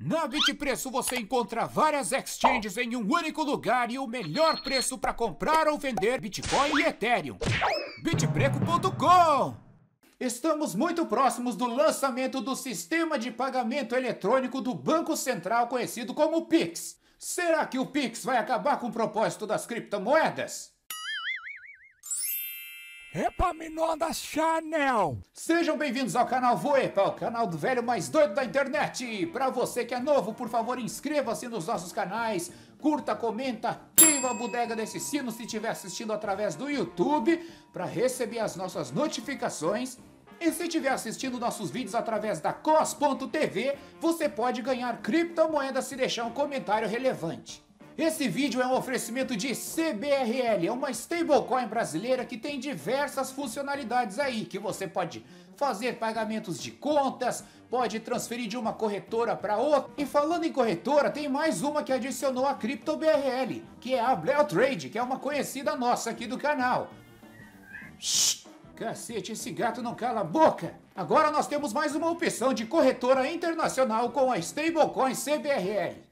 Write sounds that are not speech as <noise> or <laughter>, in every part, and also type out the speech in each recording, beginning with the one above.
Na Bitpreço você encontra várias exchanges em um único lugar e o melhor preço para comprar ou vender Bitcoin e Ethereum. Bitpreco.com Estamos muito próximos do lançamento do sistema de pagamento eletrônico do Banco Central conhecido como Pix. Será que o Pix vai acabar com o propósito das criptomoedas? Epaminondas Chanel! Sejam bem-vindos ao canal Voepa, o canal do velho mais doido da internet! Para você que é novo, por favor, inscreva-se nos nossos canais, curta, comenta, ativa a bodega desse sino se estiver assistindo através do YouTube para receber as nossas notificações. E se estiver assistindo nossos vídeos através da cos.tv, você pode ganhar criptomoedas se deixar um comentário relevante. Esse vídeo é um oferecimento de CBRL, é uma stablecoin brasileira que tem diversas funcionalidades aí, que você pode fazer pagamentos de contas, pode transferir de uma corretora para outra. E falando em corretora, tem mais uma que adicionou a CryptoBRL, que é a Bleo Trade, que é uma conhecida nossa aqui do canal. Shhh. Cacete, esse gato não cala a boca! Agora nós temos mais uma opção de corretora internacional com a stablecoin CBRL.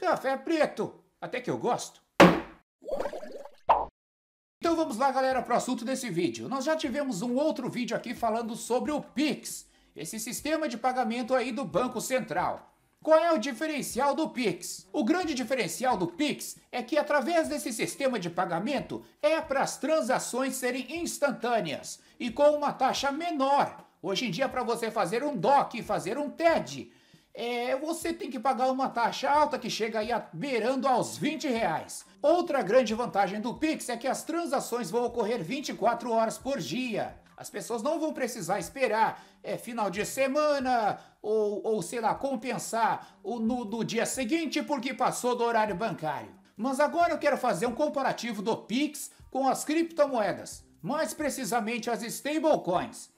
Café é preto, até que eu gosto. Então vamos lá, galera, para o assunto desse vídeo. Nós já tivemos um outro vídeo aqui falando sobre o Pix, esse sistema de pagamento aí do Banco Central. Qual é o diferencial do Pix? O grande diferencial do Pix é que através desse sistema de pagamento é para as transações serem instantâneas e com uma taxa menor. Hoje em dia, para você fazer um DOC e fazer um TED, é, você tem que pagar uma taxa alta que chega aí a, beirando aos 20 reais. Outra grande vantagem do Pix é que as transações vão ocorrer 24 horas por dia. As pessoas não vão precisar esperar é, final de semana ou, ou sei lá, compensar o, no, no dia seguinte porque passou do horário bancário. Mas agora eu quero fazer um comparativo do Pix com as criptomoedas, mais precisamente as stablecoins.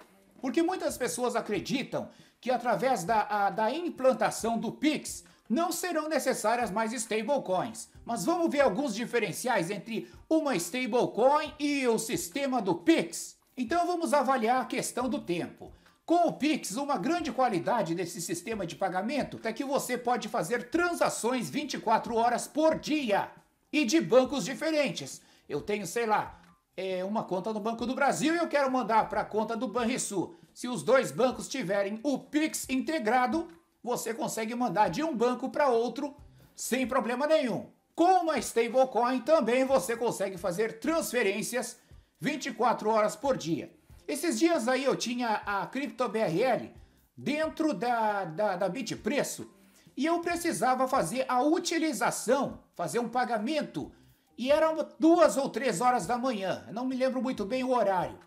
Porque muitas pessoas acreditam que através da, a, da implantação do Pix não serão necessárias mais stablecoins. Mas vamos ver alguns diferenciais entre uma stablecoin e o sistema do Pix? Então vamos avaliar a questão do tempo. Com o Pix, uma grande qualidade desse sistema de pagamento é que você pode fazer transações 24 horas por dia e de bancos diferentes. Eu tenho, sei lá, é, uma conta no Banco do Brasil e eu quero mandar para a conta do Banrisul. Se os dois bancos tiverem o Pix integrado, você consegue mandar de um banco para outro sem problema nenhum. Com a stablecoin também você consegue fazer transferências 24 horas por dia. Esses dias aí eu tinha a CryptoBRL dentro da, da, da Bitpreço e eu precisava fazer a utilização, fazer um pagamento e eram duas ou três horas da manhã, não me lembro muito bem o horário.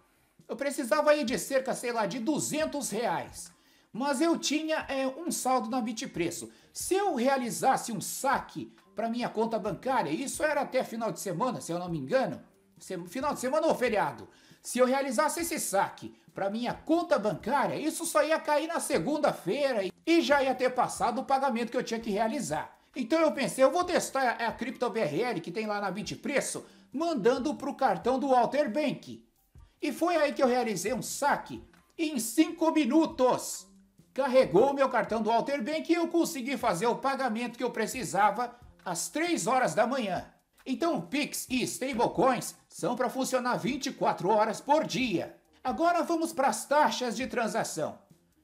Eu precisava aí de cerca, sei lá, de 200 reais. Mas eu tinha é, um saldo na Bitpreço. Se eu realizasse um saque para minha conta bancária, isso era até final de semana, se eu não me engano, final de semana ou feriado, se eu realizasse esse saque para minha conta bancária, isso só ia cair na segunda-feira e já ia ter passado o pagamento que eu tinha que realizar. Então eu pensei, eu vou testar a, a CryptoBRL que tem lá na Bitpreço, mandando para o cartão do Walter Bank. E foi aí que eu realizei um saque em 5 minutos. Carregou o meu cartão do Walter Bank e eu consegui fazer o pagamento que eu precisava às 3 horas da manhã. Então, Pix e stablecoins são para funcionar 24 horas por dia. Agora vamos para as taxas de transação.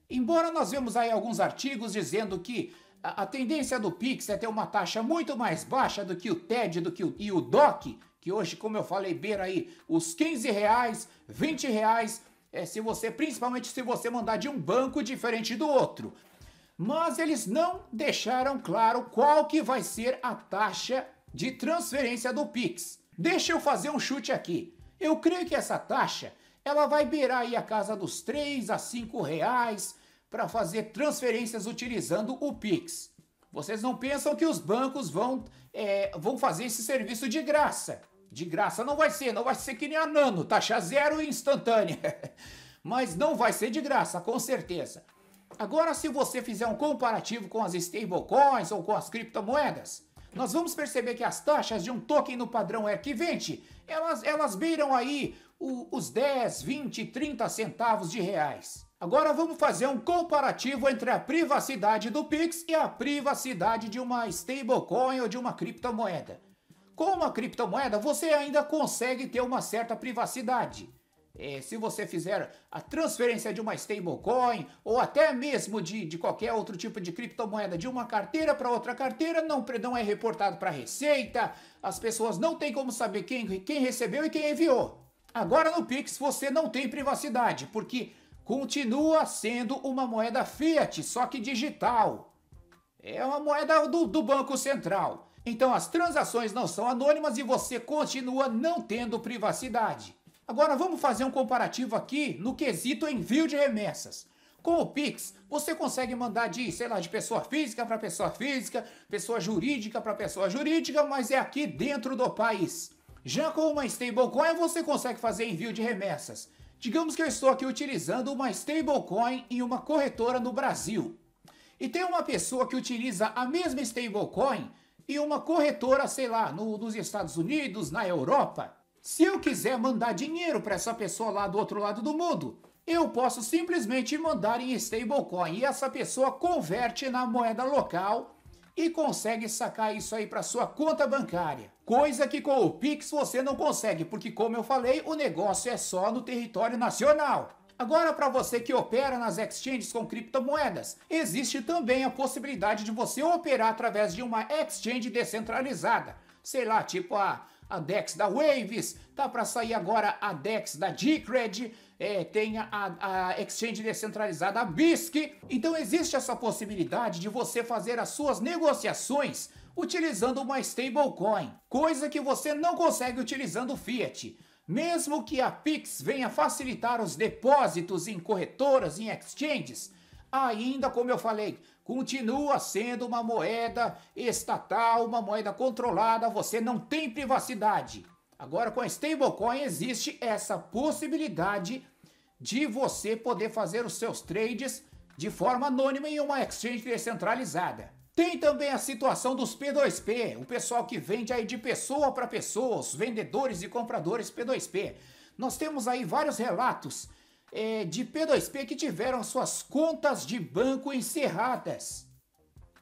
Embora nós vemos aí alguns artigos dizendo que a, tendência do Pix é ter uma taxa muito mais baixa do que o TED do que o, e o DOC, que hoje, como eu falei, beira aí os 15 reais, 20 reais, é, se você, principalmente se você mandar de um banco diferente do outro. Mas eles não deixaram claro qual que vai ser a taxa de transferência do Pix. Deixa eu fazer um chute aqui. Eu creio que essa taxa ela vai beirar aí a casa dos 3 a 5 reais, para fazer transferências utilizando o Pix. Vocês não pensam que os bancos vão, é, vão fazer esse serviço de graça. De graça não vai ser, não vai ser que nem a Nano, taxa zero e instantânea. <laughs> Mas não vai ser de graça, com certeza. Agora, se você fizer um comparativo com as stablecoins ou com as criptomoedas, nós vamos perceber que as taxas de um token no padrão ERC20, elas, elas beiram aí o, os 10, 20, 30 centavos de reais. Agora vamos fazer um comparativo entre a privacidade do Pix e a privacidade de uma stablecoin ou de uma criptomoeda. Com uma criptomoeda você ainda consegue ter uma certa privacidade. É, se você fizer a transferência de uma stablecoin ou até mesmo de, de qualquer outro tipo de criptomoeda de uma carteira para outra carteira, não, não é reportado para a Receita, as pessoas não têm como saber quem, quem recebeu e quem enviou. Agora no Pix você não tem privacidade, porque continua sendo uma moeda fiat, só que digital. É uma moeda do, do Banco Central. Então as transações não são anônimas e você continua não tendo privacidade. Agora vamos fazer um comparativo aqui no quesito envio de remessas. Com o Pix, você consegue mandar de, sei lá, de pessoa física para pessoa física, pessoa jurídica para pessoa jurídica, mas é aqui dentro do país. Já com uma stablecoin, você consegue fazer envio de remessas Digamos que eu estou aqui utilizando uma stablecoin em uma corretora no Brasil. E tem uma pessoa que utiliza a mesma stablecoin em uma corretora, sei lá, no, nos Estados Unidos, na Europa. Se eu quiser mandar dinheiro para essa pessoa lá do outro lado do mundo, eu posso simplesmente mandar em stablecoin e essa pessoa converte na moeda local e consegue sacar isso aí para sua conta bancária. Coisa que com o Pix você não consegue, porque como eu falei, o negócio é só no território nacional. Agora, para você que opera nas exchanges com criptomoedas, existe também a possibilidade de você operar através de uma exchange descentralizada. Sei lá, tipo a a DEX da Waves, tá para sair agora a DEX da Decred, é, tem a, a exchange descentralizada a BISC. Então existe essa possibilidade de você fazer as suas negociações utilizando uma stablecoin, coisa que você não consegue utilizando o fiat. Mesmo que a Pix venha facilitar os depósitos em corretoras, em exchanges, ainda como eu falei, continua sendo uma moeda estatal, uma moeda controlada, você não tem privacidade. Agora, com a stablecoin existe essa possibilidade de você poder fazer os seus trades de forma anônima em uma exchange descentralizada. Tem também a situação dos P2P, o pessoal que vende aí de pessoa para pessoa, os vendedores e compradores P2P. Nós temos aí vários relatos é, de P2P que tiveram suas contas de banco encerradas.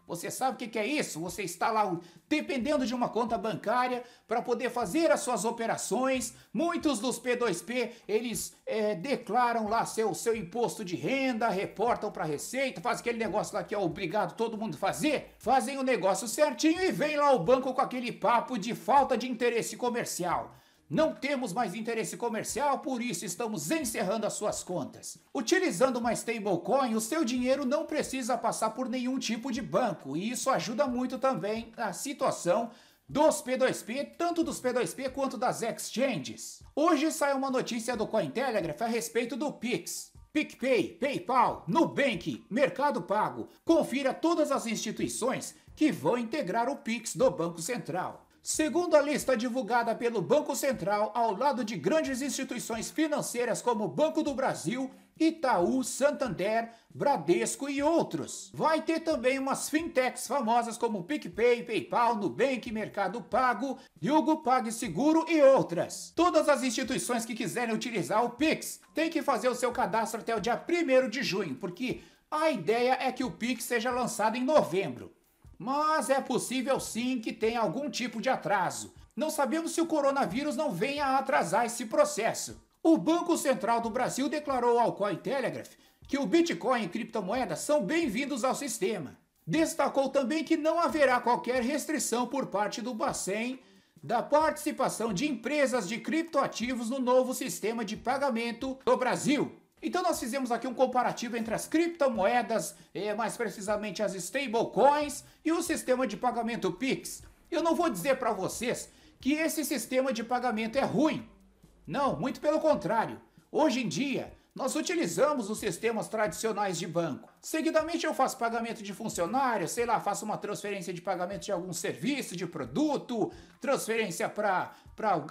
Você sabe o que, é isso? Você está lá dependendo de uma conta bancária para poder fazer as suas operações. Muitos dos P2P eles é, declaram lá seu, seu imposto de renda, reportam para a Receita, fazem aquele negócio lá que é obrigado todo mundo fazer, fazem o negócio certinho e vem lá o banco com aquele papo de falta de interesse comercial. Não temos mais interesse comercial, por isso estamos encerrando as suas contas. Utilizando uma stablecoin, o seu dinheiro não precisa passar por nenhum tipo de banco, e isso ajuda muito também a situação dos P2P, tanto dos P2P quanto das exchanges. Hoje saiu uma notícia do Cointelegraph a respeito do Pix. PicPay, PayPal, Nubank, Mercado Pago. Confira todas as instituições que vão integrar o Pix do Banco Central. Segundo a lista divulgada pelo Banco Central, ao lado de grandes instituições financeiras como Banco do Brasil, Itaú, Santander, Bradesco e outros. Vai ter também umas fintechs famosas como PicPay, PayPal, Nubank, Mercado Pago, Yugo PagSeguro e outras. Todas as instituições que quiserem utilizar o Pix têm que fazer o seu cadastro até o dia 1 de junho, porque a ideia é que o Pix seja lançado em novembro. Mas é possível sim que tenha algum tipo de atraso. Não sabemos se o coronavírus não venha a atrasar esse processo. O Banco Central do Brasil declarou ao Cointelegraph que o Bitcoin e criptomoedas são bem-vindos ao sistema. Destacou também que não haverá qualquer restrição por parte do Bacen da participação de empresas de criptoativos no novo sistema de pagamento do Brasil. Então nós fizemos aqui um comparativo entre as criptomoedas, mais precisamente as stablecoins e o sistema de pagamento Pix. Eu não vou dizer para vocês que esse sistema de pagamento é ruim. Não, muito pelo contrário. Hoje em dia, nós utilizamos os sistemas tradicionais de banco. Seguidamente eu faço pagamento de funcionário, sei lá, faço uma transferência de pagamento de algum serviço, de produto, transferência para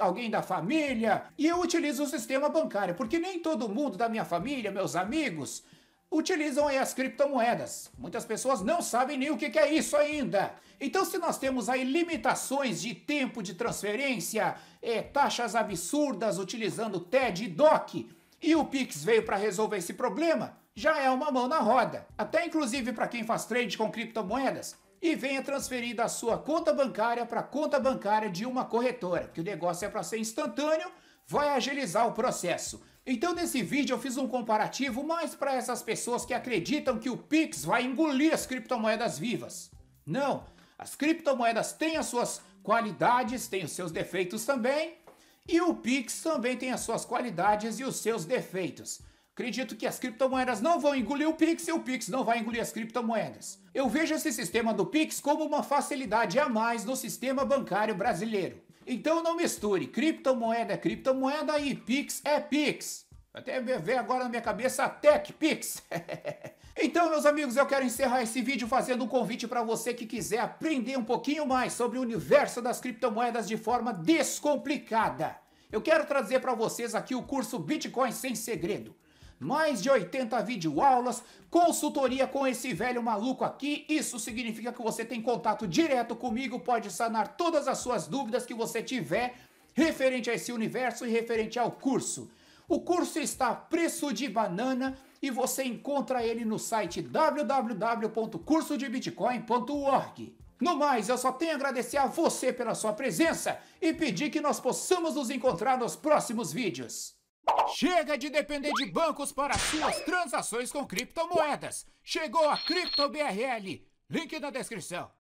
alguém da família. E eu utilizo o sistema bancário, porque nem todo mundo da minha família, meus amigos, utilizam aí as criptomoedas. Muitas pessoas não sabem nem o que é isso ainda. Então, se nós temos aí limitações de tempo de transferência, é, taxas absurdas utilizando TED e DOC, e o Pix veio para resolver esse problema, já é uma mão na roda. Até inclusive para quem faz trade com criptomoedas e venha transferir da sua conta bancária para a conta bancária de uma corretora, porque o negócio é para ser instantâneo, vai agilizar o processo. Então nesse vídeo eu fiz um comparativo mais para essas pessoas que acreditam que o Pix vai engolir as criptomoedas vivas. Não, as criptomoedas têm as suas qualidades, têm os seus defeitos também, e o Pix também tem as suas qualidades e os seus defeitos. Acredito que as criptomoedas não vão engolir o Pix e o Pix não vai engolir as criptomoedas. Eu vejo esse sistema do Pix como uma facilidade a mais no sistema bancário brasileiro. Então não misture criptomoeda é criptomoeda e Pix é Pix. Até ver agora na minha cabeça a Pix. <laughs> Então, meus amigos, eu quero encerrar esse vídeo fazendo um convite para você que quiser aprender um pouquinho mais sobre o universo das criptomoedas de forma descomplicada. Eu quero trazer para vocês aqui o curso Bitcoin sem segredo. Mais de 80 videoaulas, consultoria com esse velho maluco aqui. Isso significa que você tem contato direto comigo, pode sanar todas as suas dúvidas que você tiver referente a esse universo e referente ao curso. O curso está a preço de banana e você encontra ele no site www.cursodebitcoin.org. No mais, eu só tenho a agradecer a você pela sua presença e pedir que nós possamos nos encontrar nos próximos vídeos. Chega de depender de bancos para suas transações com criptomoedas. Chegou a CryptoBRL. Link na descrição.